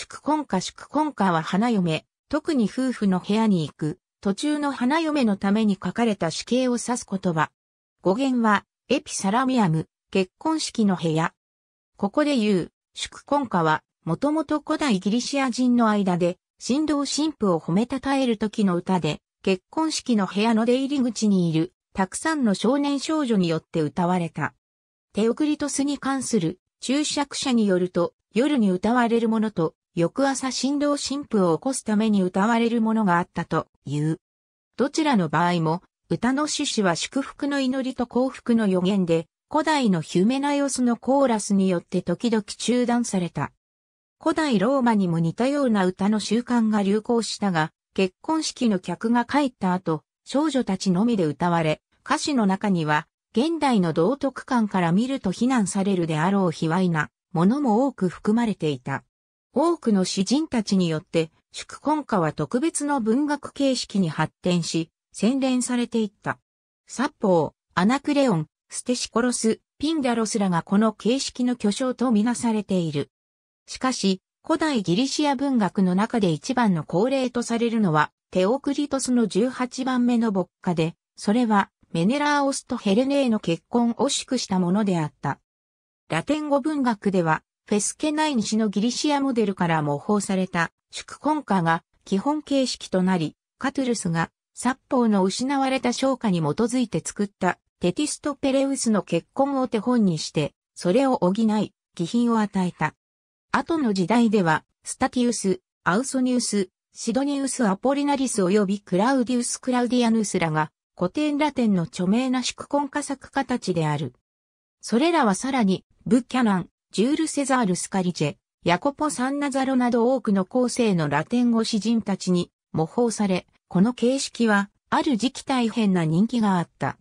祝婚歌祝婚歌は花嫁、特に夫婦の部屋に行く、途中の花嫁のために書かれた死刑を指す言葉。語源は、エピサラミアム、結婚式の部屋。ここで言う、祝婚歌は、もともと古代ギリシア人の間で、新郎新婦を褒めたたえる時の歌で、結婚式の部屋の出入り口にいる、たくさんの少年少女によって歌われた。テオクリトスに関する注釈者によると、夜に歌われるものと、翌朝新郎新婦を起こすために歌われるものがあったという。どちらの場合も、歌の趣旨は祝福の祈りと幸福の予言で、古代のヒュメナオスのコーラスによって時々中断された。古代ローマにも似たような歌の習慣が流行したが、結婚式の客が帰った後、少女たちのみで歌われ、歌詞の中には、現代の道徳観から見ると非難されるであろう卑猥なものも多く含まれていた。多くの詩人たちによって、祝婚歌は特別の文学形式に発展し、洗練されていった。サッアナクレオン、ステシコロス、ピンダロスらがこの形式の巨匠とみなされている。しかし、古代ギリシア文学の中で一番の恒例とされるのは、テオクリトスの18番目の牧歌で、それはメネラーオスとヘレネーの結婚を祝したものであった。ラテン語文学では、フェスケナイニシのギリシアモデルから模倣された祝婚歌が基本形式となり、カトゥルスが殺法の失われた昇華に基づいて作ったテティストペレウスの結婚を手本にして、それを補い、気品を与えた。後の時代では、スタティウス、アウソニウス、シドニウス・アポリナリス及びクラウディウス・クラウディアヌスらが古典ラテンの著名な祝婚歌作家たちである。それらはさらに、ブッキャナン、ジュール・セザール・スカリチェ、ヤコポ・サンナザロなど多くの後世のラテン語詩人たちに模倣され、この形式はある時期大変な人気があった。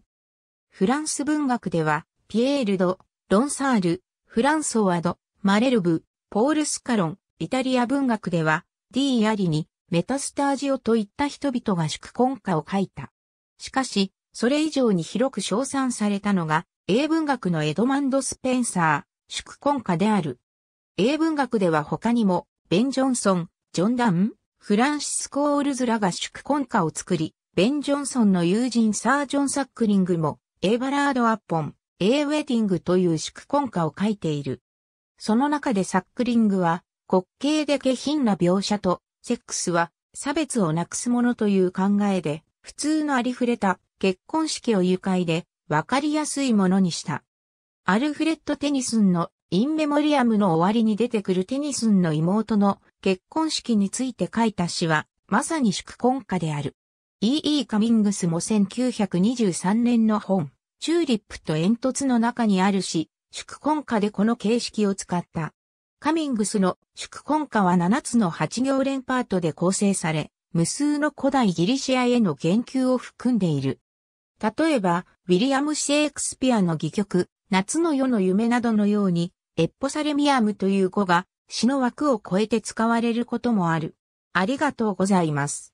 フランス文学では、ピエールド、ロンサール、フランソワド、マレルブ、ポール・スカロン、イタリア文学では、ディー・アリに、メタスタージオといった人々が祝婚歌を書いた。しかし、それ以上に広く称賛されたのが、英文学のエドマンド・スペンサー、祝婚家である。英文学では他にも、ベン・ジョンソン、ジョン・ダン、フランシスコ・オールズらが祝婚歌を作り、ベン・ジョンソンの友人サー・ジョン・サックリングも、A バラード・アッポン、A ウェディングという祝婚歌を書いている。その中でサックリングは、滑稽で下品な描写と、セックスは差別をなくすものという考えで、普通のありふれた結婚式を愉快で、わかりやすいものにした。アルフレッド・テニスンのインメモリアムの終わりに出てくるテニスンの妹の結婚式について書いた詩は、まさに祝婚歌である。E.E. E. カミングスも1923年の本、チューリップと煙突の中にあるし、祝婚歌でこの形式を使った。カミングスの祝婚歌は7つの8行連パートで構成され、無数の古代ギリシアへの言及を含んでいる。例えば、ウィリアム・シェイクスピアの戯曲、夏の夜の夢などのように、エッポサレミアムという語が、詩の枠を超えて使われることもある。ありがとうございます。